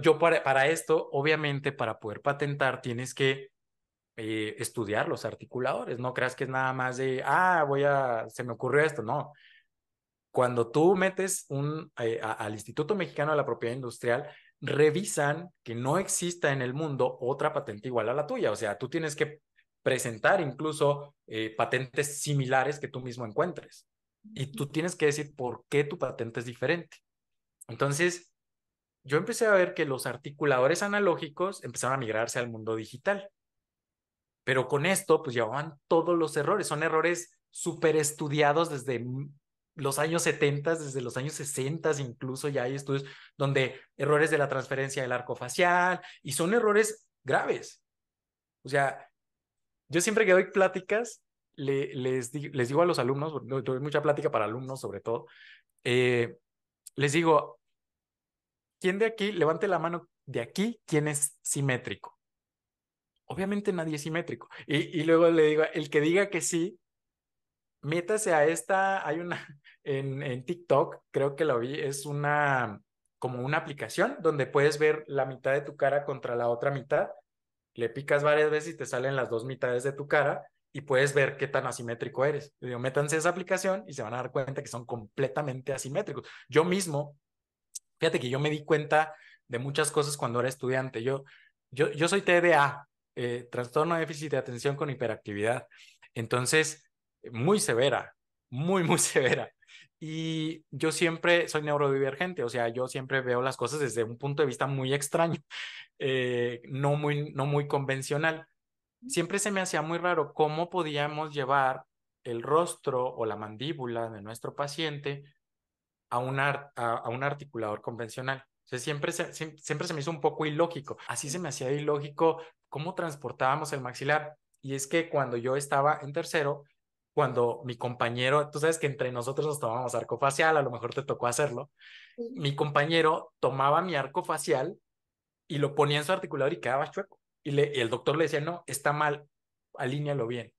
yo, para, esto, obviamente, para poder patentar, tienes que eh, estudiar los articuladores. No creas que es nada más de, ah, voy a, se me ocurrió esto. No. Cuando tú metes un, eh, al Instituto Mexicano de la Propiedad Industrial, revisan que no exista en el mundo otra patente igual a la tuya. O sea, tú tienes que presentar incluso eh, patentes similares que tú mismo encuentres. Y tú tienes que decir por qué tu patente es diferente. Entonces, yo empecé a ver que los articuladores analógicos empezaron a migrarse al mundo digital. Pero con esto, pues llevaban todos los errores. Son errores súper estudiados desde los años 70, desde los años 60, incluso ya hay estudios donde errores de la transferencia del arco facial y son errores graves. O sea, yo siempre que doy pláticas, le, les, les, digo a los alumnos, doy mucha plática para alumnos sobre todo, eh, les digo, ¿Quién de aquí, levante la mano de aquí, quién es simétrico? Obviamente nadie es simétrico. Y, luego le digo, el que diga que sí, métase a esta, hay una en, en TikTok, creo que la vi, es una como una aplicación donde puedes ver la mitad de tu cara contra la otra mitad. Le picas varias veces y te salen las dos mitades de tu cara y puedes ver qué tan asimétrico eres. Digo, métanse a esa aplicación y se van a dar cuenta que son completamente asimétricos. Yo mismo Fíjate que yo me di cuenta de muchas cosas cuando era estudiante. Yo, yo, soy TDA, eh, trastorno de déficit de atención con hiperactividad. Entonces, muy severa, muy, muy severa. Y yo siempre soy neurodivergente, o sea, yo siempre veo las cosas desde un punto de vista muy extraño, eh, no, muy, no muy convencional. Siempre se me hacía muy raro cómo podíamos llevar el rostro o la mandíbula de nuestro paciente a un, a, un articulador convencional. siempre se, siempre se me hizo un poco ilógico. Así se me hacía ilógico cómo transportábamos el maxilar. Y es que cuando yo estaba en tercero, cuando mi compañero, tú sabes que entre nosotros nos tomábamos arco facial, a lo mejor te tocó hacerlo, mi compañero tomaba mi arco facial y lo ponía en su articulador y quedaba chueco. Y, le, el doctor le decía, no, está mal, alíñalo bien.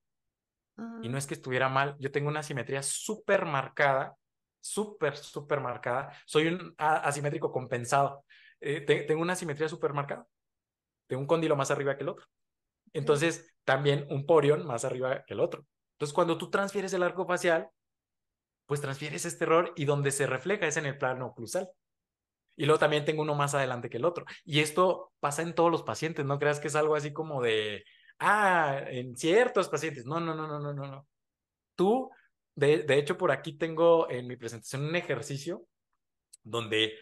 Y no ah. es que estuviera mal, yo tengo una simetría súper marcada súper, súper marcada. Soy un asimétrico compensado. Eh, tengo una asimetría súper marcada. Tengo un cóndilo más arriba que el otro. Entonces, también un porión más arriba que el otro. Entonces, cuando tú transfieres el arco facial, pues transfieres este error y donde se refleja es en el plano oclusal. Y luego también tengo uno más adelante que el otro. Y esto pasa en todos los pacientes, no creas que es algo así como de, ah, en ciertos pacientes. No, no, no, no, no, no. Tú de, hecho, por aquí tengo en mi presentación un ejercicio donde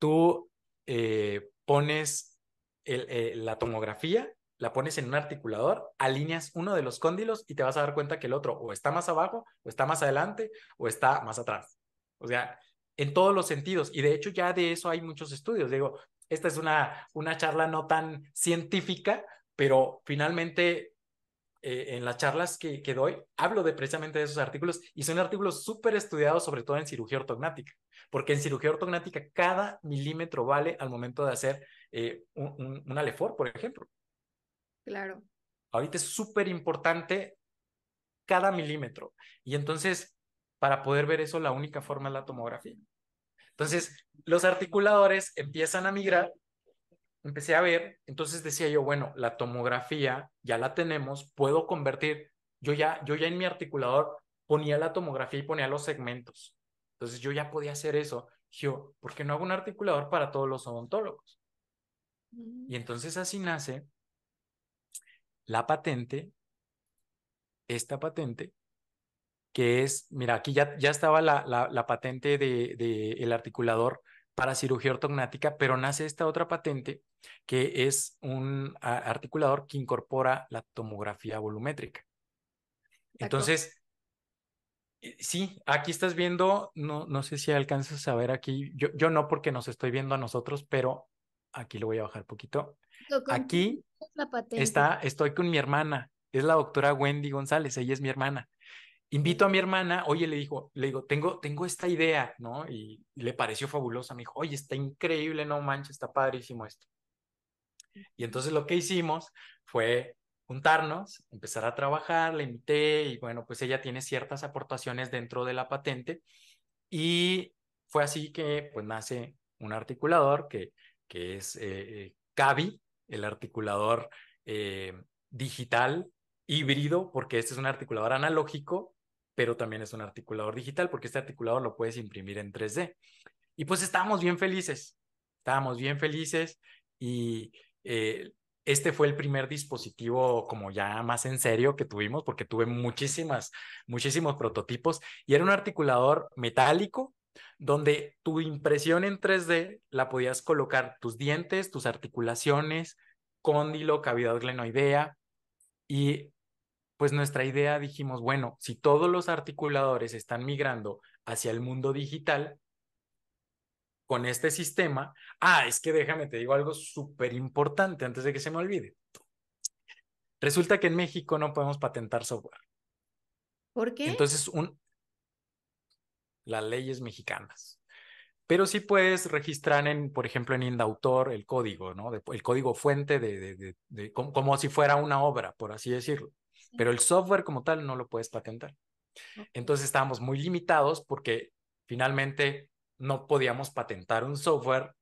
tú eh, pones eh, la tomografía, la pones en un articulador, alineas uno de los cóndilos y te vas a dar cuenta que el otro o está más abajo, o está más adelante, o está más atrás. O sea, en todos los sentidos. Y de hecho ya de eso hay muchos estudios. Digo, esta es una, una charla no tan científica, pero finalmente eh, en las charlas que, doy, hablo de precisamente de esos artículos y son artículos súper estudiados, sobre todo en cirugía ortognática, porque en cirugía ortognática cada milímetro vale al momento de hacer eh, un, un alefor, por ejemplo. Claro. Ahorita es súper importante cada milímetro. Y entonces, para poder ver eso, la única forma es la tomografía. Entonces, los articuladores empiezan a migrar empecé a ver, entonces decía yo, bueno, la tomografía ya la tenemos, puedo convertir, yo ya, yo ya en mi articulador ponía la tomografía y ponía los segmentos, entonces yo ya podía hacer eso. Yo, ¿por qué no hago un articulador para todos los odontólogos? Y entonces así nace la patente, esta patente, que es, mira, aquí ya, ya estaba la, la, patente del de, de el articulador para cirugía ortognática, pero nace esta otra patente que es un articulador que incorpora la tomografía volumétrica. Entonces, eh, sí, aquí estás viendo, no, no sé si alcanzas a ver aquí, yo, yo no porque nos estoy viendo a nosotros, pero aquí lo voy a bajar poquito. Aquí está, estoy con mi hermana, es la doctora Wendy González, ella es mi hermana. Invito a mi hermana, oye, le dijo, le digo, tengo, tengo esta idea, ¿no? Y, y le pareció fabulosa, me dijo, oye, está increíble, no manches, está padrísimo esto. Y entonces lo que hicimos fue juntarnos, empezar a trabajar, la invité y bueno, pues ella tiene ciertas aportaciones dentro de la patente y fue así que pues nace un articulador que, que es eh, Cavi, el articulador eh, digital híbrido, porque este es un articulador analógico, pero también es un articulador digital, porque este articulador lo puedes imprimir en 3D. Y pues estábamos bien felices, estábamos bien felices y, eh, este fue el primer dispositivo como ya más en serio que tuvimos porque tuve muchísimas, muchísimos prototipos y era un articulador metálico donde tu impresión en 3D la podías colocar tus dientes, tus articulaciones, cóndilo, cavidad glenoidea y pues nuestra idea dijimos, bueno, si todos los articuladores están migrando hacia el mundo digital, con este sistema. Ah, es que déjame, te digo algo súper importante antes de que se me olvide. Resulta que en México no podemos patentar software. ¿Por qué? Entonces, un... las leyes mexicanas. Pero sí puedes registrar en, por ejemplo, en Indautor el código, ¿no? el código fuente de, como, si fuera una obra, por así decirlo. Pero el software como tal no lo puedes patentar. Entonces estábamos muy limitados porque finalmente no podíamos patentar un software,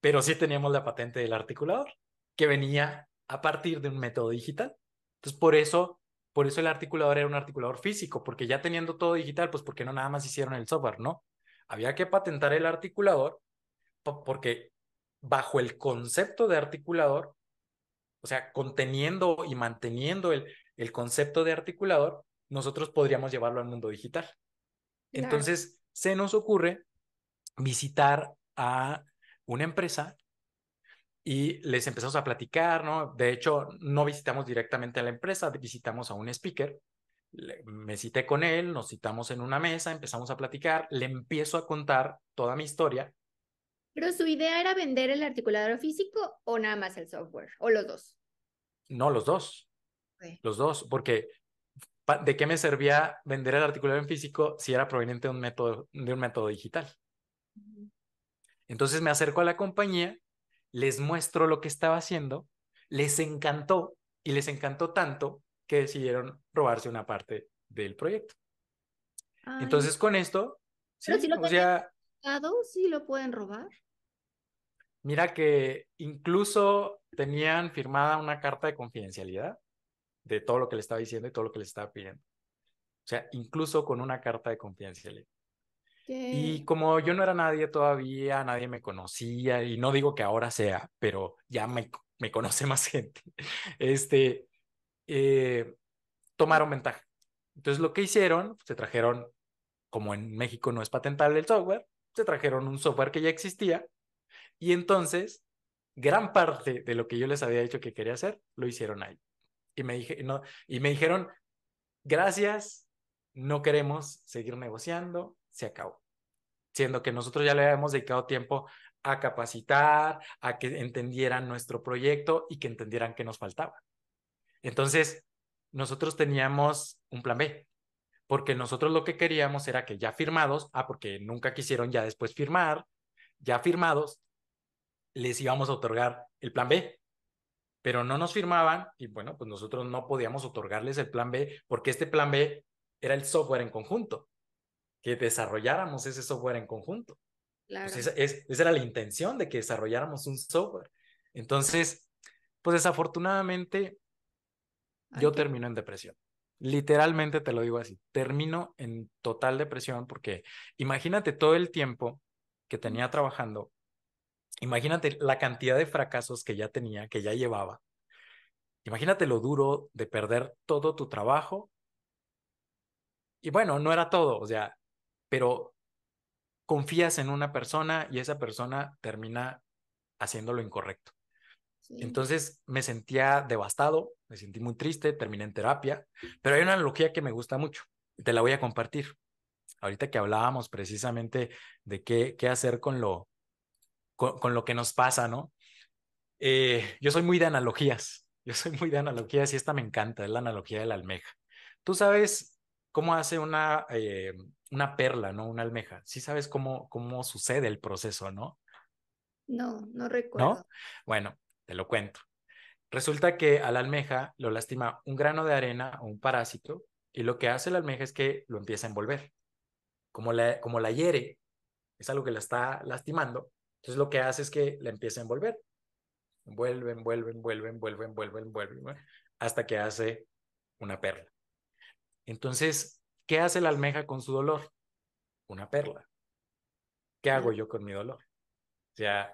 pero sí teníamos la patente del articulador, que venía a partir de un método digital. Entonces, por eso, por eso el articulador era un articulador físico, porque ya teniendo todo digital, pues porque no nada más hicieron el software, ¿no? Había que patentar el articulador porque bajo el concepto de articulador, o sea, conteniendo y manteniendo el, el concepto de articulador, nosotros podríamos llevarlo al mundo digital. Entonces, se nos ocurre visitar a una empresa y les empezamos a platicar, ¿no? De hecho, no visitamos directamente a la empresa, visitamos a un speaker. Me cité con él, nos citamos en una mesa, empezamos a platicar, le empiezo a contar toda mi historia. Pero su idea era vender el articulador físico o nada más el software, o los dos. No, los dos. Los dos, porque ¿de qué me servía vender el articulador físico si era proveniente de un método, de un método digital? Entonces me acerco a la compañía, les muestro lo que estaba haciendo, les encantó y les encantó tanto que decidieron robarse una parte del proyecto. Entonces con esto, si lo pueden robar. Mira que incluso tenían firmada una carta de confidencialidad de todo lo que le estaba diciendo y todo lo que le estaba pidiendo. O sea, incluso con una carta de confidencialidad. Y como yo no era nadie todavía, nadie me conocía, y no digo que ahora sea, pero ya me, me conoce más gente, este, eh, tomaron ventaja. Entonces lo que hicieron, se trajeron, como en México no es patentable el software, se trajeron un software que ya existía, y entonces gran parte de lo que yo les había dicho que quería hacer, lo hicieron ahí. y me dijeron, gracias, no queremos seguir negociando, se acabó. Siendo que nosotros ya le habíamos dedicado tiempo a capacitar, a que entendieran nuestro proyecto y que entendieran que nos faltaba. Entonces, nosotros teníamos un plan B, porque nosotros lo que queríamos era que ya firmados, ah, porque nunca quisieron ya después firmar, ya firmados, les íbamos a otorgar el plan B, pero no nos firmaban y bueno, pues nosotros no podíamos otorgarles el plan B porque este plan B era el software en conjunto que desarrolláramos ese software en conjunto. Pues esa, era la intención de que desarrolláramos un software. Entonces, pues desafortunadamente, yo termino en depresión. Literalmente te lo digo así, termino en total depresión porque imagínate todo el tiempo que tenía trabajando, imagínate la cantidad de fracasos que ya tenía, que ya llevaba, imagínate lo duro de perder todo tu trabajo. Y bueno, no era todo, o sea, pero confías en una persona y esa persona termina haciendo lo incorrecto. Entonces me sentía devastado, me sentí muy triste, terminé en terapia, pero hay una analogía que me gusta mucho, te la voy a compartir. Ahorita que hablábamos precisamente de qué, qué hacer con lo, con, lo que nos pasa, ¿no? Eh, yo soy muy de analogías, yo soy muy de analogías y esta me encanta, es la analogía de la almeja. Tú sabes cómo hace una, eh, una perla, ¿no? Una almeja. Sí sabes cómo, cómo sucede el proceso, ¿no? No, no recuerdo. Bueno, te lo cuento. Resulta que a la almeja lo lastima un grano de arena o un parásito y lo que hace la almeja es que lo empieza a envolver. Como la, como la hiere, es algo que la está lastimando, entonces lo que hace es que la empieza a envolver. Envuelve, envuelve, envuelve, envuelve, envuelve, envuelve, envuelve hasta que hace una perla. Entonces, ¿qué hace la almeja con su dolor? Una perla. ¿Qué hago yo con mi dolor? O sea,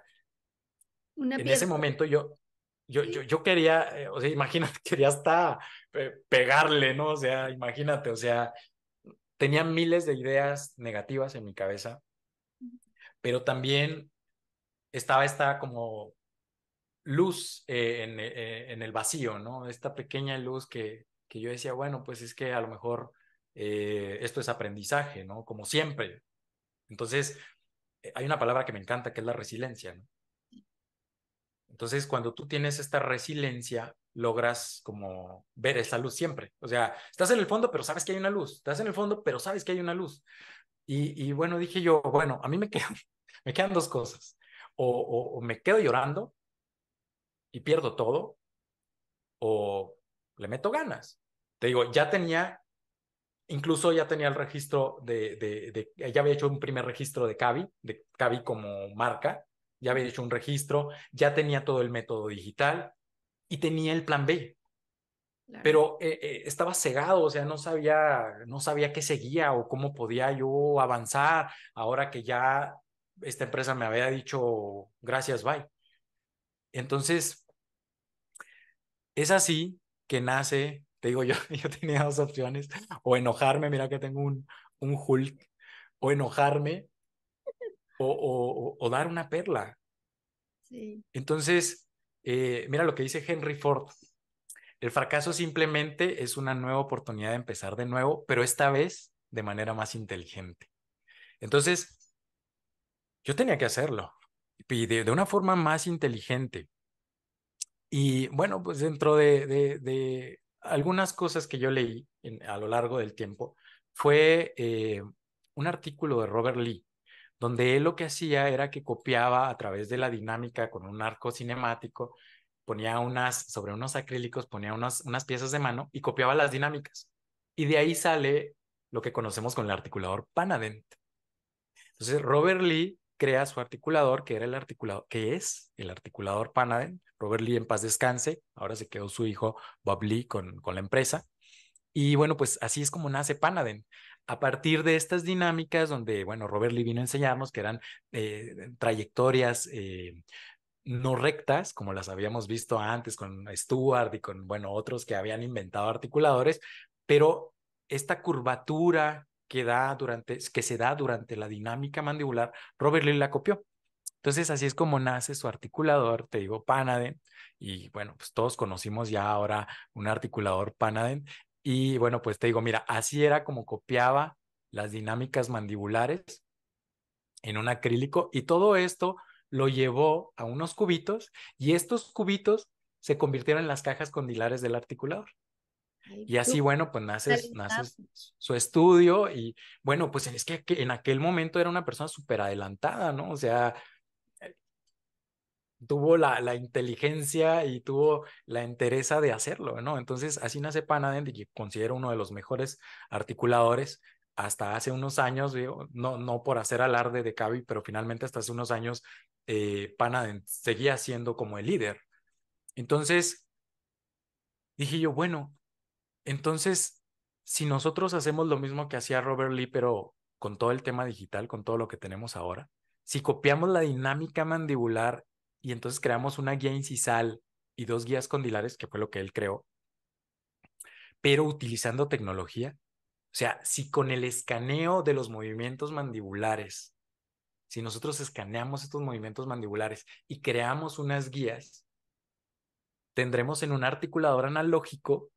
en ese momento yo, yo, yo, quería, eh, o sea, imagínate, quería hasta eh, pegarle, ¿no? O sea, imagínate, o sea, tenía miles de ideas negativas en mi cabeza, pero también estaba esta como luz eh, en, en el vacío, ¿no? Esta pequeña luz que, que yo decía, bueno, pues es que a lo mejor eh, esto es aprendizaje, ¿no? Como siempre. Entonces, eh, hay una palabra que me encanta, que es la resiliencia, ¿no? Entonces, cuando tú tienes esta resiliencia, logras como ver esa luz siempre. O sea, estás en el fondo, pero sabes que hay una luz. Estás en el fondo, pero sabes que hay una luz. Y, bueno, dije yo, bueno, a mí me quedan, me quedan dos cosas. o me quedo llorando y pierdo todo, o le meto ganas. Te digo, ya tenía, incluso ya tenía el registro de, ya había hecho un primer registro de Cavi, de Cavi como marca, ya había hecho un registro, ya tenía todo el método digital y tenía el plan B. Pero eh, eh, estaba cegado, o sea, no sabía, no sabía qué seguía o cómo podía yo avanzar ahora que ya esta empresa me había dicho gracias, bye. Entonces, es así que nace te digo, yo, yo tenía dos opciones, o enojarme, mira que tengo un, un Hulk, o enojarme, o, o, dar una perla. Sí. Entonces, eh, mira lo que dice Henry Ford. El fracaso simplemente es una nueva oportunidad de empezar de nuevo, pero esta vez de manera más inteligente. Entonces, yo tenía que hacerlo y de, una forma más inteligente. Y bueno, pues dentro de, algunas cosas que yo leí a lo largo del tiempo fue eh, un artículo de Robert Lee, donde él lo que hacía era que copiaba a través de la dinámica con un arco cinemático, ponía unas, sobre unos acrílicos, ponía unas, unas piezas de mano y copiaba las dinámicas. Y de ahí sale lo que conocemos con el articulador Panadent. Entonces, Robert Lee crea su articulador, que era el articulador, que es el articulador Panaden. Robert Lee en paz descanse, ahora se quedó su hijo Bob Lee con, la empresa. Y bueno, pues así es como nace Panaden. A partir de estas dinámicas donde, bueno, Robert Lee vino a enseñarnos que eran eh, trayectorias eh, no rectas, como las habíamos visto antes con Stuart, y con, bueno, otros que habían inventado articuladores, pero esta curvatura que, da durante, que se da durante la dinámica mandibular, Robert Lee la copió. Entonces, así es como nace su articulador, te digo, Panaden. Y bueno, pues todos conocimos ya ahora un articulador Panaden. Y bueno, pues te digo, mira, así era como copiaba las dinámicas mandibulares en un acrílico y todo esto lo llevó a unos cubitos y estos cubitos se convirtieron en las cajas condilares del articulador. Y así, bueno, pues naces, naces su estudio y bueno, pues es que en aquel momento era una persona súper adelantada, ¿no? O sea, eh, tuvo la, la, inteligencia y tuvo la entereza de hacerlo, ¿no? Entonces, así nace Panaden, y considero uno de los mejores articuladores hasta hace unos años, digo, no, no por hacer alarde de Cavi, pero finalmente hasta hace unos años eh, Panaden seguía siendo como el líder. Entonces, dije yo, bueno, entonces, si nosotros hacemos lo mismo que hacía Robert Lee, pero con todo el tema digital, con todo lo que tenemos ahora, si copiamos la dinámica mandibular y entonces creamos una guía incisal y dos guías condilares, que fue lo que él creó, pero utilizando tecnología, o sea, si con el escaneo de los movimientos mandibulares, si nosotros escaneamos estos movimientos mandibulares y creamos unas guías, tendremos en un articulador analógico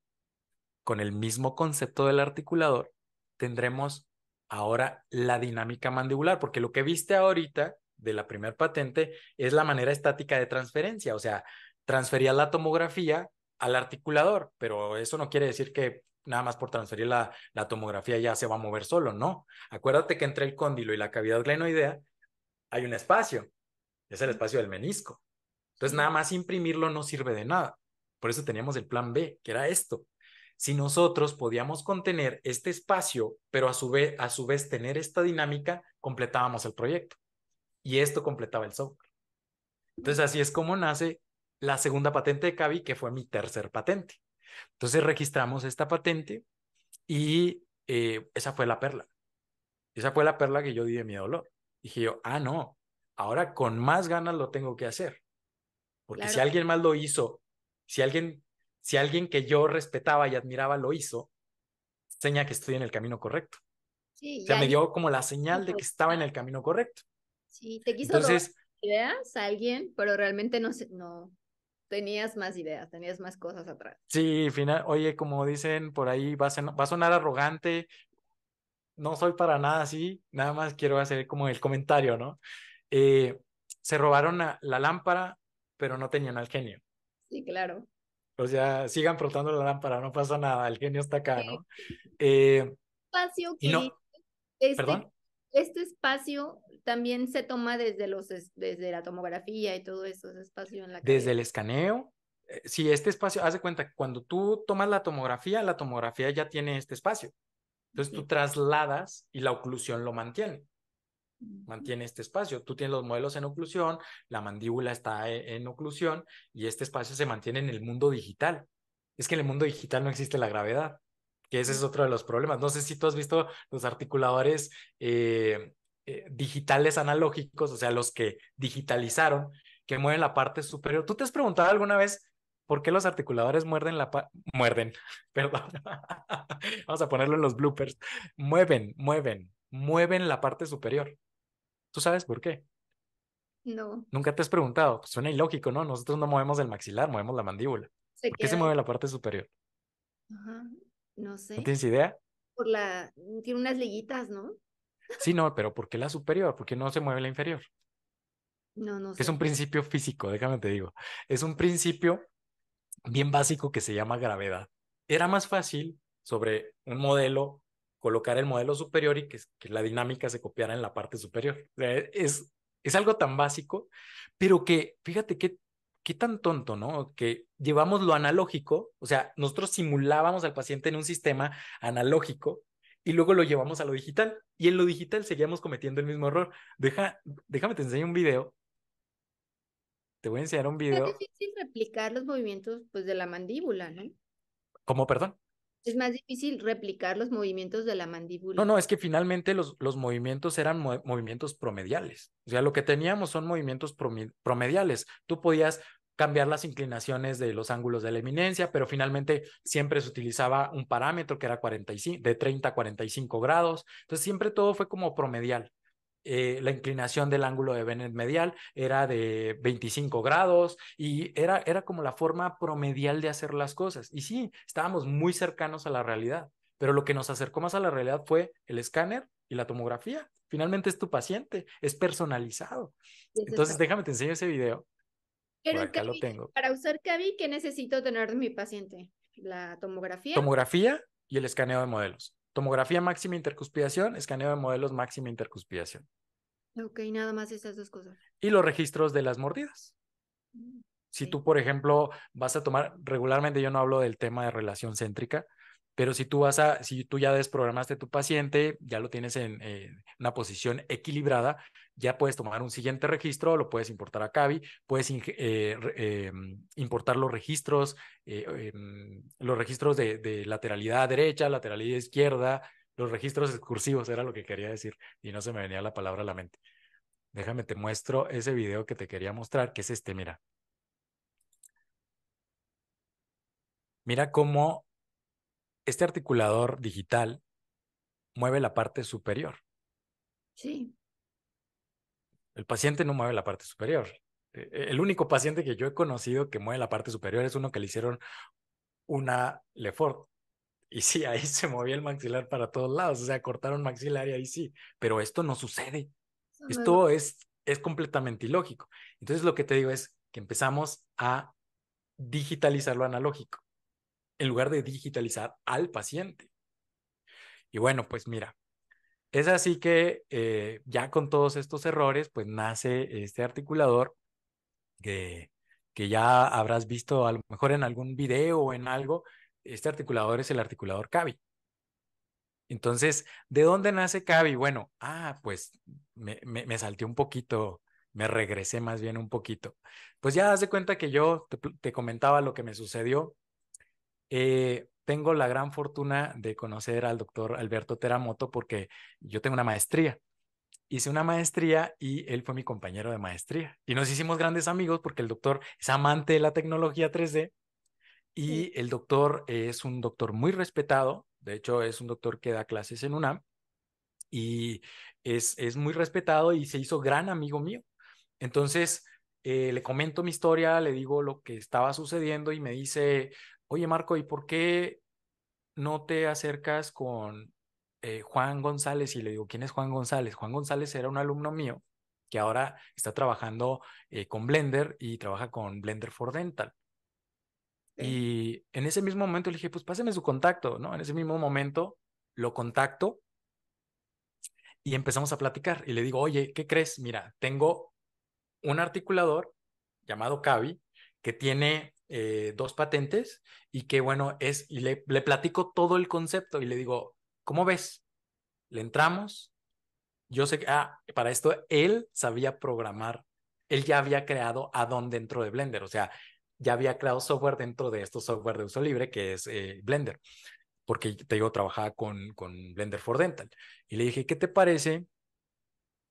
con el mismo concepto del articulador, tendremos ahora la dinámica mandibular, porque lo que viste ahorita de la primer patente es la manera estática de transferencia, o sea, transfería la tomografía al articulador, pero eso no quiere decir que nada más por transferir la, la tomografía ya se va a mover solo, no. Acuérdate que entre el cóndilo y la cavidad glenoidea hay un espacio, es el espacio del menisco. Entonces, nada más imprimirlo no sirve de nada. Por eso teníamos el plan B, que era esto si nosotros podíamos contener este espacio, pero a su vez, a su vez tener esta dinámica, completábamos el proyecto. Y esto completaba el software. Entonces, así es como nace la segunda patente de Cavi, que fue mi tercer patente. Entonces, registramos esta patente y eh, esa fue la perla. Esa fue la perla que yo di de mi dolor. Dije yo, ah, no, ahora con más ganas lo tengo que hacer. Porque si alguien más lo hizo, si alguien si alguien que yo respetaba y admiraba lo hizo, seña que estoy en el camino correcto. Sí, o sea, me dio como la señal de que estaba en el camino correcto. Sí, te quiso Entonces, ideas a alguien, pero realmente no, no tenías más ideas, tenías más cosas atrás. Sí, oye, como dicen por ahí, va a, a sonar arrogante, no soy para nada así, nada más quiero hacer como el comentario, ¿no? Eh, se robaron la, la lámpara, pero no tenían al genio. Sí, claro. O pues, sea, sigan frotando la lámpara, no pasa nada, el genio está acá, ¿no? Eh, espacio que este, este espacio también se toma desde los desde la tomografía y todo eso, ese espacio en la Desde el escaneo. si eh, sí, este espacio, hace de cuenta, cuando tú tomas la tomografía, la tomografía ya tiene este espacio. Entonces tú trasladas y la oclusión lo mantiene mantiene este espacio. Tú tienes los modelos en oclusión, la mandíbula está e, en oclusión y este espacio se mantiene en el mundo digital. Es que en el mundo digital no existe la gravedad, que ese es otro de los problemas. No sé si tú has visto los articuladores eh, eh, digitales analógicos, o sea, los que digitalizaron, que mueven la parte superior. ¿Tú te has preguntado alguna vez por qué los articuladores muerden la parte, muerden, perdón. Vamos a ponerlo en los bloopers. Mueven, mueven, mueven la parte superior. ¿Tú sabes por qué? No. Nunca te has preguntado. Pues, suena ilógico, ¿no? Nosotros no movemos el maxilar, movemos la mandíbula. ¿Por qué se mueve la parte superior? Ajá. No sé. ¿No tienes idea? Por la. Tiene unas liguitas, ¿no? Sí, no, pero ¿por qué la superior? ¿Por qué no se mueve la inferior? No, no sé. Es un principio físico, déjame te digo. Es un principio bien básico que se llama gravedad. Era más fácil sobre un modelo colocar el modelo superior y que, la dinámica se copiara en la parte superior. es, es algo tan básico, pero que fíjate qué, qué tan tonto, ¿no? Que llevamos lo analógico, o sea, nosotros simulábamos al paciente en un sistema analógico y luego lo llevamos a lo digital. Y en lo digital seguíamos cometiendo el mismo error. Deja, déjame te enseño un video. Te voy a enseñar un video. Es difícil replicar los movimientos pues, de la mandíbula, ¿no? como perdón? Es más difícil replicar los movimientos de la mandíbula. No, no, es que finalmente los, los movimientos eran movimientos promediales. O sea, lo que teníamos son movimientos promediales. Tú podías cambiar las inclinaciones de los ángulos de la eminencia, pero finalmente siempre se utilizaba un parámetro que era 45, de 30 a 45 grados. Entonces siempre todo fue como promedial. Eh, la inclinación del ángulo de Bennett medial era de 25 grados y era, era como la forma promedial de hacer las cosas. Y sí, estábamos muy cercanos a la realidad, pero lo que nos acercó más a la realidad fue el escáner y la tomografía. Finalmente es tu paciente, es personalizado. Entonces, déjame te enseño ese video. lo tengo. Para usar Cavi, ¿qué necesito tener de mi paciente? La tomografía. Tomografía y el escaneo de modelos. Tomografía máxima intercuspidación, escaneo de modelos máxima intercuspidación. Ok, nada más estas dos cosas. Y los registros de las mordidas. Mm, si tú, por ejemplo, vas a tomar, regularmente yo no hablo del tema de relación céntrica, pero si tú vas a, si tú ya desprogramaste tu paciente, ya lo tienes en una posición equilibrada, ya puedes tomar un siguiente registro, lo puedes importar a Cavi, puedes eh, eh, importar los registros, eh, los registros de, de lateralidad derecha, lateralidad izquierda, los registros excursivos, era lo que quería decir, y no se me venía la palabra a la mente. Déjame, te muestro ese video que te quería mostrar, que es este, mira. Mira cómo este articulador digital mueve la parte superior. Sí. El paciente no mueve la parte superior. E, e, el único paciente que yo he conocido que mueve la parte superior es uno que le hicieron una Lefort. Y sí, ahí se movía el maxilar para todos lados, o sea, cortaron maxilar y ahí sí, pero esto no sucede. esto es, es completamente ilógico. Entonces lo que te digo es que empezamos a digitalizar lo analógico en lugar de digitalizar al paciente. Y bueno, pues mira, es así que eh, ya con todos estos errores, pues nace este articulador que, que ya habrás visto a lo mejor en algún video o en algo. Este articulador es el articulador CAVI. Entonces, ¿de dónde nace CAVI? Bueno, ah, pues me, me, salté un poquito, me regresé más bien un poquito. Pues ya haz de cuenta que yo te comentaba lo que me sucedió eh, tengo la gran fortuna de conocer al doctor Alberto Teramoto porque yo tengo una maestría. Hice una maestría y él fue mi compañero de maestría. Y nos hicimos grandes amigos porque el doctor es amante de la tecnología 3D y el doctor es un doctor muy respetado. De hecho, es un doctor que da clases en UNAM y es, es muy respetado y se hizo gran amigo mío. Entonces, eh, le comento mi historia, le digo lo que estaba sucediendo y me dice, oye Marco, ¿y por qué no te acercas con eh, Juan González? Y le digo, ¿quién es Juan González? Juan González era un alumno mío que ahora está trabajando eh, con Blender y trabaja con Blender for Dental. Y en ese mismo momento le dije, pues páseme su contacto, ¿no? En ese mismo momento lo contacto y empezamos a platicar. Y le digo, oye, ¿qué crees? Mira, tengo un articulador llamado Cavi que tiene eh, dos patentes y que bueno es, y le, platico todo el concepto y le digo, ¿cómo ves? Le entramos, yo sé que, ah, para esto él sabía programar, él ya había creado add-on dentro de Blender, o sea, ya había creado software dentro de estos software de uso libre que es eh, Blender, porque te digo, trabajaba con, con Blender for Dental. Y le dije, ¿qué te parece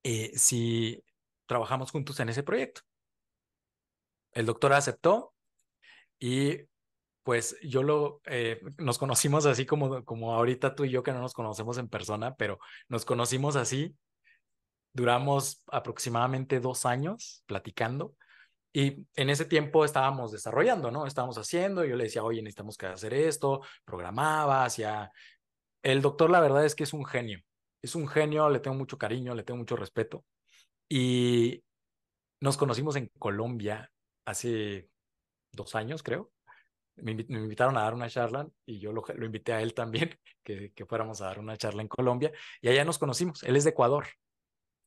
eh, si trabajamos juntos en ese proyecto? El doctor aceptó y pues yo lo, eh, nos conocimos así como, como ahorita tú y yo que no nos conocemos en persona, pero nos conocimos así. Duramos aproximadamente dos años platicando y en ese tiempo estábamos desarrollando, ¿no? Estábamos haciendo, yo le decía, oye, necesitamos que hacer esto, programaba, hacía... El doctor la verdad es que es un genio, es un genio, le tengo mucho cariño, le tengo mucho respeto. Y nos conocimos en Colombia hace dos años, creo. Me, invitaron a dar una charla y yo lo, lo invité a él también, que, que, fuéramos a dar una charla en Colombia. Y allá nos conocimos. Él es de Ecuador.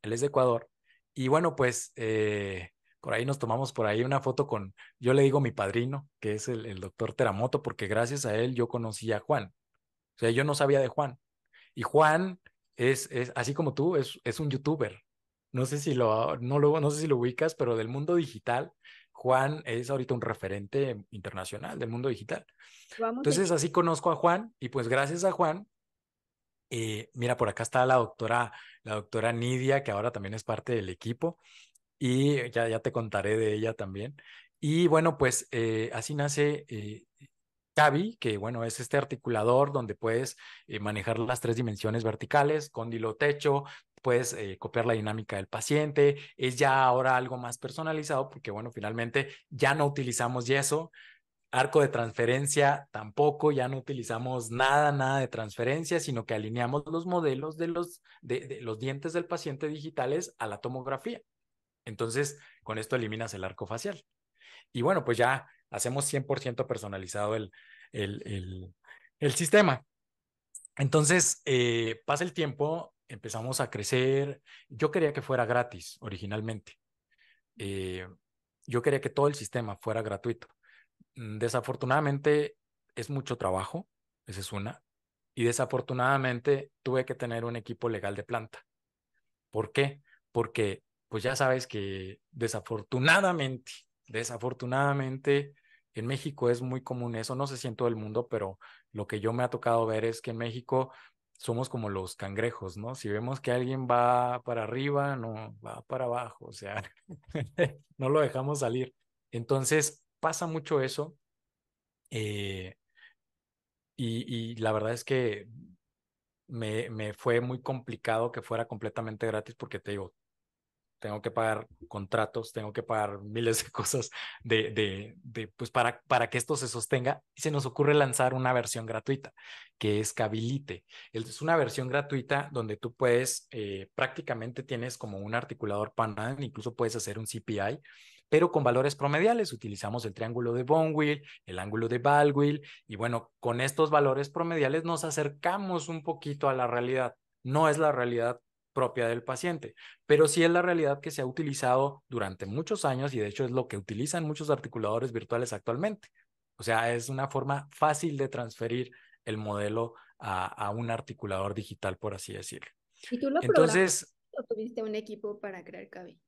Él es de Ecuador. Y bueno, pues eh, por ahí nos tomamos por ahí una foto con, yo le digo mi padrino, que es el, el doctor Teramoto, porque gracias a él yo conocí a Juan. O sea, yo no sabía de Juan. Y Juan es, es así como tú, es, es un youtuber. No sé si lo, no, lo, no sé si lo ubicas, pero del mundo digital Juan es ahorita un referente internacional del mundo digital. Entonces, así conozco a Juan y pues gracias a Juan, eh, mira, por acá está la doctora, la doctora Nidia, que ahora también es parte del equipo y ya, ya te contaré de ella también. Y bueno, pues eh, así nace eh, Cavi, que bueno, es este articulador donde puedes eh, manejar las tres dimensiones verticales, cóndilo techo, puedes eh, copiar la dinámica del paciente, es ya ahora algo más personalizado porque, bueno, finalmente ya no utilizamos yeso, arco de transferencia tampoco, ya no utilizamos nada, nada de transferencia, sino que alineamos los modelos de los, de, los dientes del paciente digitales a la tomografía. Entonces, con esto eliminas el arco facial. Y bueno, pues ya hacemos 100% personalizado el, el, el, sistema. Entonces, eh, pasa el tiempo, empezamos a crecer. Yo quería que fuera gratis originalmente. Eh, yo quería que todo el sistema fuera gratuito. Mm, desafortunadamente es mucho trabajo, esa es una. Y desafortunadamente tuve que tener un equipo legal de planta. ¿Por qué? Porque pues ya sabes que desafortunadamente, desafortunadamente en México es muy común eso, no sé si en todo el mundo, pero lo que yo me ha tocado ver es que en México somos como los cangrejos, ¿no? Si vemos que alguien va para arriba, no, va para abajo, o sea, no lo dejamos salir. Entonces, pasa mucho eso. Eh, y, y, la verdad es que me, me fue muy complicado que fuera completamente gratis porque te digo, tengo que pagar contratos, tengo que pagar miles de cosas de, de, pues para, para que esto se sostenga. Y se nos ocurre lanzar una versión gratuita, que es Cabilite. Es una versión gratuita donde tú puedes, eh, prácticamente tienes como un articulador PANAN, incluso puedes hacer un CPI, pero con valores promediales. Utilizamos el triángulo de Will, el ángulo de Baldwin, y bueno, con estos valores promediales nos acercamos un poquito a la realidad. No es la realidad propia del paciente, pero sí es la realidad que se ha utilizado durante muchos años y de hecho es lo que utilizan muchos articuladores virtuales actualmente. O sea, es una forma fácil de transferir el modelo a, un articulador digital, por así decirlo. ¿Y tú lo Entonces, o tuviste un equipo para crear CABI?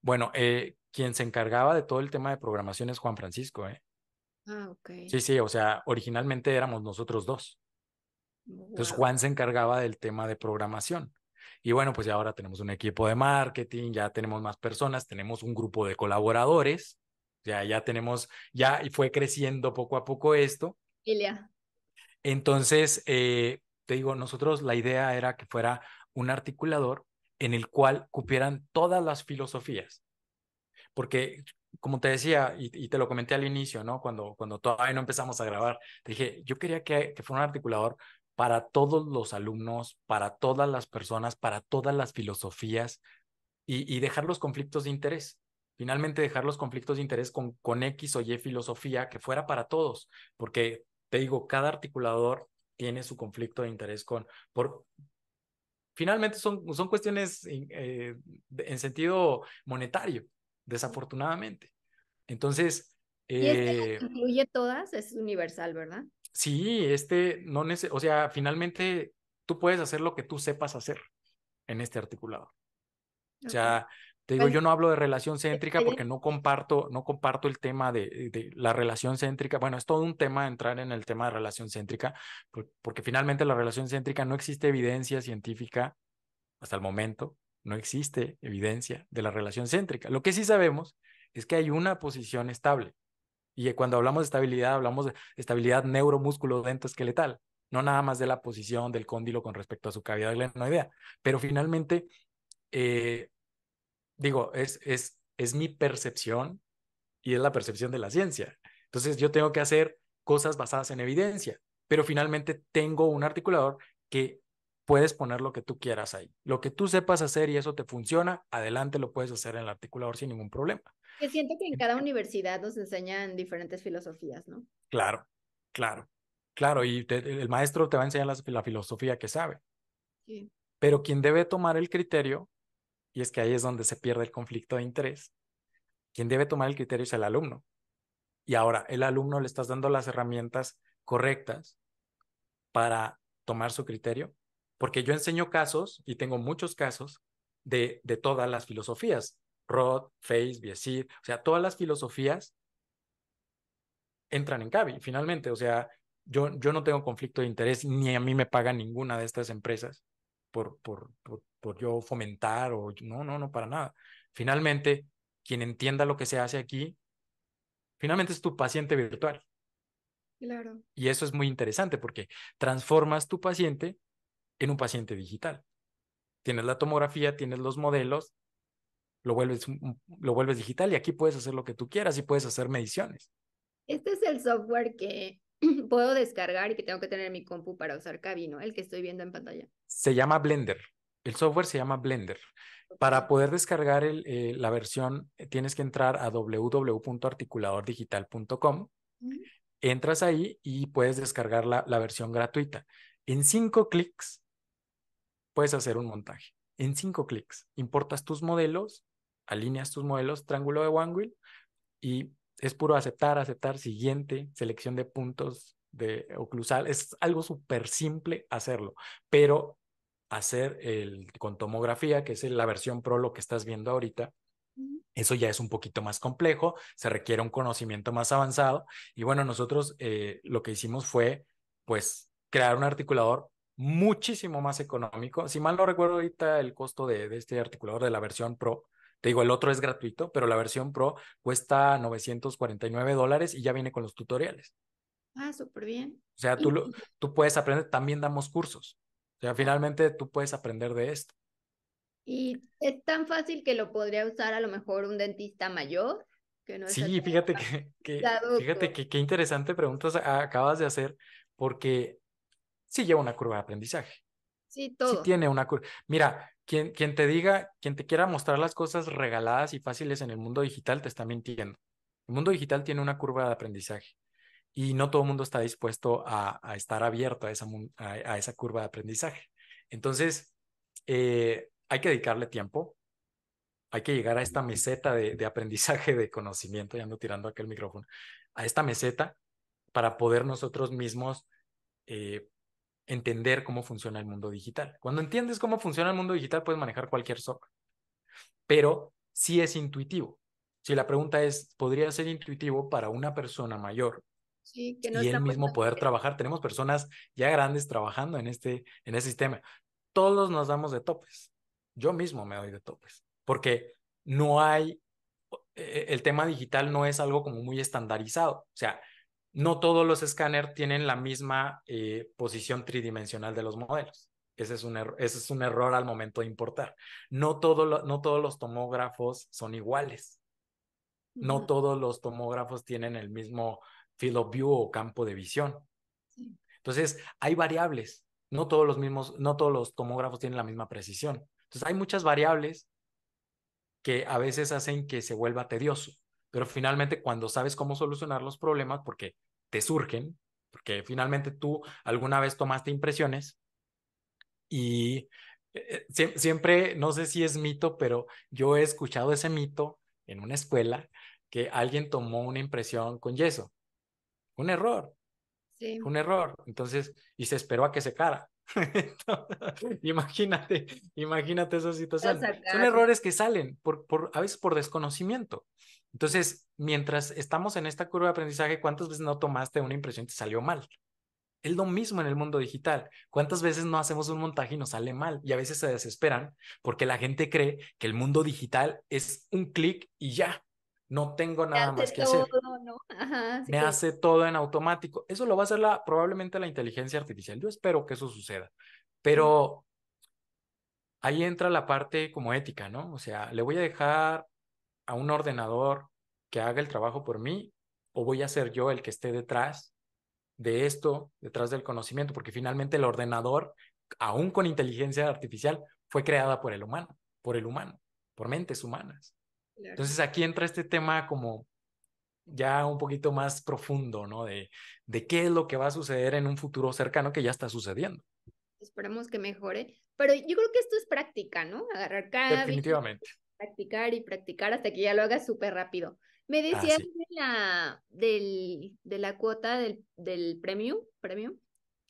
Bueno, eh, quien se encargaba de todo el tema de programación es Juan Francisco, ¿eh? Ah, ok. Sí, sí, o sea, originalmente éramos nosotros dos. Entonces Juan se encargaba del tema de programación. Y bueno, pues ya ahora tenemos un equipo de marketing, ya tenemos más personas, tenemos un grupo de colaboradores, ya, ya tenemos, ya y fue creciendo poco a poco esto. Ilia. Entonces, eh, te digo, nosotros la idea era que fuera un articulador en el cual cupieran todas las filosofías. Porque, como te decía, y, te lo comenté al inicio, ¿no? Cuando, cuando todavía no empezamos a grabar, te dije, yo quería que, que fuera un articulador para todos los alumnos, para todas las personas, para todas las filosofías y, dejar los conflictos de interés. Finalmente dejar los conflictos de interés con, X o Y filosofía que fuera para todos, porque te digo, cada articulador tiene su conflicto de interés con, por, finalmente son, son cuestiones eh, en sentido monetario, desafortunadamente. Entonces... Eh, y incluye todas, es universal, ¿verdad? Sí, este no neces o sea, finalmente tú puedes hacer lo que tú sepas hacer en este articulado. O sea, te digo, pues yo no hablo de relación e céntrica porque no comparto, no comparto el tema de, de, la relación céntrica. Bueno, es todo un tema entrar en el tema de relación céntrica, porque finalmente la relación céntrica no existe evidencia científica hasta el momento, no existe evidencia de la relación céntrica. Lo que sí sabemos es que hay una posición estable y cuando hablamos de estabilidad, hablamos de estabilidad neuromúsculo dentoesqueletal, no nada más de la posición del cóndilo con respecto a su cavidad glenoidea. Pero finalmente, eh, digo, es, es, es mi percepción y es la percepción de la ciencia. Entonces yo tengo que hacer cosas basadas en evidencia, pero finalmente tengo un articulador que puedes poner lo que tú quieras ahí. Lo que tú sepas hacer y eso te funciona, adelante lo puedes hacer en el articulador sin ningún problema. Que siento que en cada universidad nos enseñan diferentes filosofías, ¿no? Claro, claro, claro. Y el maestro te va a enseñar la, filosofía que sabe. Sí. Pero quien debe tomar el criterio, y es que ahí es donde se pierde el conflicto de interés, quien debe tomar el criterio es el alumno. Y ahora, el alumno le estás dando las herramientas correctas para tomar su criterio porque yo enseño casos y tengo muchos casos de, de todas las filosofías, Roth, Face, Biesid, o sea, todas las filosofías entran en Cavi, finalmente, o sea, yo, yo no tengo conflicto de interés ni a mí me paga ninguna de estas empresas por, por, por, por yo fomentar o no, no, no, para nada. Finalmente, quien entienda lo que se hace aquí, finalmente es tu paciente virtual. Claro. Y eso es muy interesante porque transformas tu paciente en un paciente digital. Tienes la tomografía, tienes los modelos, lo vuelves, lo vuelves digital y aquí puedes hacer lo que tú quieras y puedes hacer mediciones. Este es el software que puedo descargar y que tengo que tener en mi compu para usar Cabino, el que estoy viendo en pantalla. Se llama Blender. El software se llama Blender. Para poder descargar eh, la versión, eh, tienes que entrar a www.articuladordigital.com. Entras ahí y puedes descargar la, la versión gratuita. En cinco clics puedes hacer un montaje en cinco clics. Importas tus modelos, alineas tus modelos, triángulo de one wheel, y es puro aceptar, aceptar, siguiente, selección de puntos de oclusal. Es algo súper simple hacerlo, pero hacer el con tomografía, que es la versión pro, lo que estás viendo ahorita, eso ya es un poquito más complejo, se requiere un conocimiento más avanzado. Y bueno, nosotros eh, lo que hicimos fue, pues, crear un articulador muchísimo más económico. Si mal no recuerdo ahorita el costo de, este articulador de la versión Pro, te digo, el otro es gratuito, pero la versión Pro cuesta 949 dólares y ya viene con los tutoriales. Ah, súper bien. O sea, tú, lo, tú puedes aprender, también damos cursos. O sea, finalmente tú puedes aprender de esto. Y es tan fácil que lo podría usar a lo mejor un dentista mayor. Que no sí, fíjate que, que fíjate que qué interesante preguntas acabas de hacer, porque sí lleva una curva de aprendizaje. Sí, todo. Sí tiene una curva. Mira, quien, quien te diga, quien te quiera mostrar las cosas regaladas y fáciles en el mundo digital, te está mintiendo. El mundo digital tiene una curva de aprendizaje y no todo el mundo está dispuesto a, estar abierto a esa, a, esa, curva de aprendizaje. Entonces, eh, hay que dedicarle tiempo, hay que llegar a esta meseta de, aprendizaje, de conocimiento, ya ando tirando aquel micrófono, a esta meseta para poder nosotros mismos eh, entender cómo funciona el mundo digital. Cuando entiendes cómo funciona el mundo digital, puedes manejar cualquier software. Pero si es intuitivo. Si la pregunta es, ¿podría ser intuitivo para una persona mayor? Sí, que no y él mismo poder trabajar. Tenemos personas ya grandes trabajando en este, en ese sistema. Todos nos damos de topes. Yo mismo me doy de topes. Porque no hay, e, e, el tema digital no es algo como muy estandarizado. O sea, no todos los escáneres tienen la misma eh, posición tridimensional de los modelos. Ese es, un error al momento de importar. No, todos los tomógrafos son iguales. No todos los tomógrafos tienen el mismo field of view o campo de visión. Entonces, hay variables. No todos los mismos, no todos los tomógrafos tienen la misma precisión. Entonces, hay muchas variables que a veces hacen que se vuelva tedioso pero finalmente cuando sabes cómo solucionar los problemas, porque te surgen, porque finalmente tú alguna vez tomaste impresiones y eh, eh, siempre, no sé si es mito, pero yo he escuchado ese mito en una escuela que alguien tomó una impresión con yeso. Un error. Un error. Entonces, y se esperó a que secara. cara, imagínate, imagínate esa situación. Son errores que salen por, por, a veces por desconocimiento. Entonces, mientras estamos en esta curva de aprendizaje, ¿cuántas veces no tomaste una impresión y te salió mal? Es lo mismo en el mundo digital. ¿Cuántas veces no hacemos un montaje y nos sale mal? Y a veces se desesperan porque la gente cree que el mundo digital es un clic y ya. No tengo nada más que hacer. Me hace todo en automático. Eso lo va a hacer probablemente la inteligencia artificial. Yo espero que eso suceda. Pero ahí entra la parte como ética, ¿no? O sea, le voy a dejar a un ordenador que haga el trabajo por mí o voy a ser yo el que esté detrás de esto, detrás del conocimiento, porque finalmente el ordenador, aún con inteligencia artificial, fue creada por el humano, por el humano, por mentes humanas. Entonces aquí entra este tema como ya un poquito más profundo, ¿no? De, de qué es lo que va a suceder en un futuro cercano que ya está sucediendo. esperamos que mejore, pero yo creo que esto es práctica, ¿no? Agarrar cada... Definitivamente practicar y practicar hasta que ya lo hagas súper rápido. Me ah, decías de, la, del, de la cuota del, del premium, premium.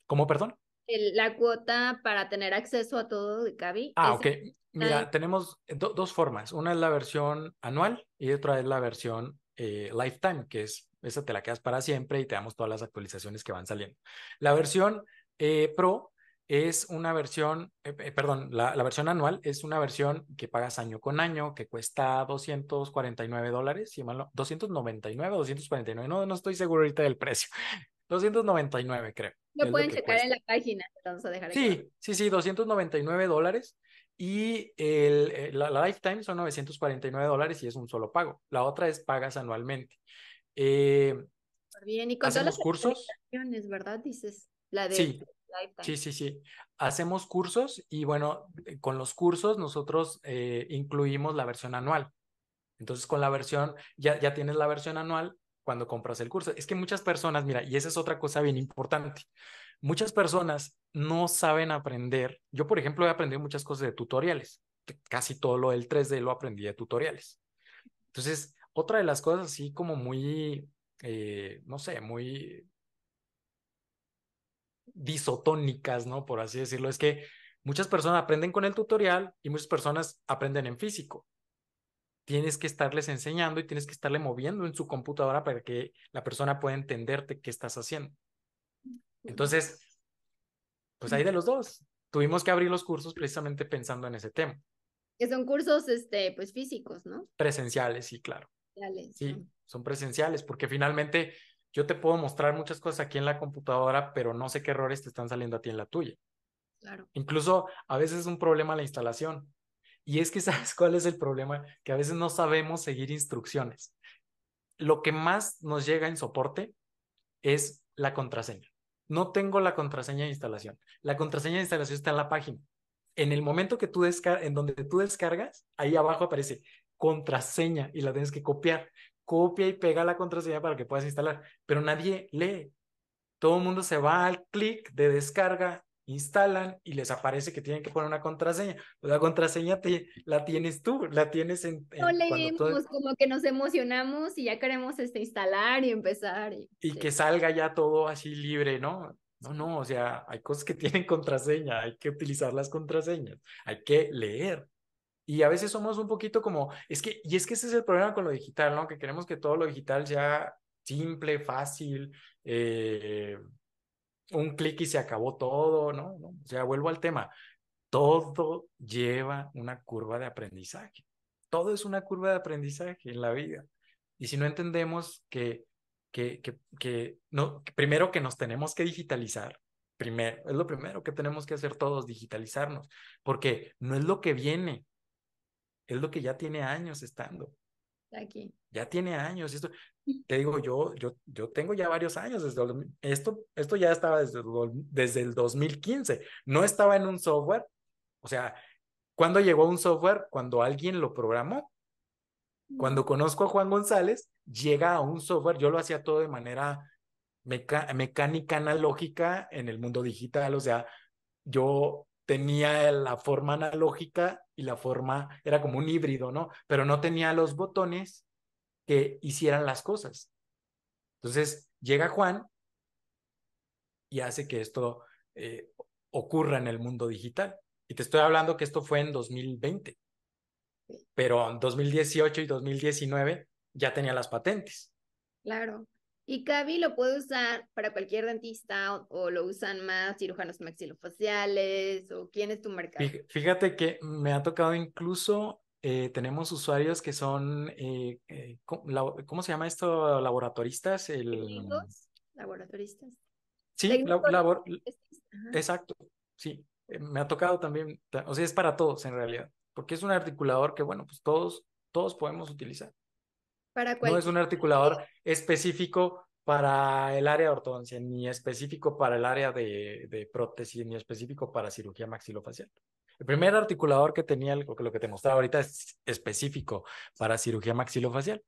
¿Cómo, perdón? la cuota para tener acceso a todo de Cavi. Ah, ok. Mira, tenemos dos formas. Una es la versión anual y otra es la versión eh, lifetime, que es esa te la quedas para siempre y te damos todas las actualizaciones que van saliendo. La versión eh, pro es una versión, eh, eh, perdón, la, versión anual es una versión que pagas año con año, que cuesta 249 dólares, si mal 299 249, no, no estoy seguro ahorita del precio. 299, creo. Lo pueden checar en la página, vamos a dejar Sí, aquí. sí, sí, 299 dólares y eh, la, lifetime son 949 dólares y es un solo pago. La otra es pagas anualmente. Bien, y con los cursos. ¿verdad? Dices, la de sí. Sí, sí, sí. Hacemos cursos y bueno, eh, con los cursos nosotros eh, incluimos la versión anual. Entonces, con la versión, ya, ya tienes la versión anual cuando compras el curso. Es que muchas personas, mira, y esa es otra cosa bien importante. Muchas personas no saben aprender. Yo, por ejemplo, he aprendido muchas cosas de tutoriales. Casi todo lo del 3D lo aprendí de tutoriales. Entonces, otra de las cosas así como muy, eh, no sé, muy disotónicas, ¿no? Por así decirlo. Es que muchas personas aprenden con el tutorial y muchas personas aprenden en físico. Tienes que estarles enseñando y tienes que estarle moviendo en su computadora para que la persona pueda entenderte qué estás haciendo. Entonces, pues ahí de los dos. Tuvimos que abrir los cursos precisamente pensando en ese tema. Que son cursos, este, pues físicos, ¿no? Presenciales, sí, claro. Sí, son presenciales porque finalmente yo te puedo mostrar muchas cosas aquí en la computadora, pero no sé qué errores te están saliendo a ti en la tuya. Claro. Incluso a veces es un problema la instalación. Y es que sabes cuál es el problema, que a veces no sabemos seguir instrucciones. Lo que más nos llega en soporte es la contraseña. No tengo la contraseña de instalación. La contraseña de instalación está en la página. En el momento que en donde tú descargas, ahí abajo aparece contraseña y la tienes que copiar copia y pega la contraseña para que puedas instalar, pero nadie lee. Todo el mundo se va al clic de descarga, instalan y les aparece que tienen que poner una contraseña. la contraseña te, la tienes tú, la tienes en... no leemos, como que nos emocionamos y ya queremos este, instalar y empezar. Y, que salga ya todo así libre, ¿no? No, no, o sea, hay cosas que tienen contraseña, hay que utilizar las contraseñas, hay que leer. Y a veces somos un poquito como, es que, y es que ese es el problema con lo digital, ¿no? Que queremos que todo lo digital sea simple, fácil, eh, un clic y se acabó todo, ¿no? ¿no? O sea, vuelvo al tema. Todo lleva una curva de aprendizaje. Todo es una curva de aprendizaje en la vida. Y si no entendemos que, que, que, que no, primero que nos tenemos que digitalizar, primero, es lo primero que tenemos que hacer todos, digitalizarnos, porque no es lo que viene, es lo que ya tiene años estando. Aquí. Ya tiene años. Esto, te digo, yo, yo, yo tengo ya varios años. Desde esto, esto ya estaba desde, desde el 2015. No estaba en un software. O sea, ¿cuándo llegó un software? Cuando alguien lo programó. Cuando conozco a Juan González, llega a un software. Yo lo hacía todo de manera mecánica analógica en el mundo digital. O sea, yo tenía la forma analógica y la forma, era como un híbrido, ¿no? Pero no tenía los botones que hicieran las cosas. Entonces llega Juan y hace que esto eh, ocurra en el mundo digital. Y te estoy hablando que esto fue en 2020, pero en 2018 y 2019 ya tenía las patentes. Claro. Y Cavi lo puede usar para cualquier dentista o, lo usan más cirujanos maxilofaciales o quién es tu mercado. Fíjate que me ha tocado incluso, eh, tenemos usuarios que son, eh, eh, ¿cómo se llama esto? Laboratoristas. El... Laboratoristas. Sí, Exacto, sí. Me ha tocado también, o sea, es para todos en realidad, porque es un articulador que, bueno, pues todos, todos podemos utilizar. No es un articulador específico para el área de ortodoncia, ni específico para el área de, de prótesis, ni específico para cirugía maxilofacial. El primer articulador que tenía, lo que te mostraba ahorita, es específico para cirugía maxilofacial.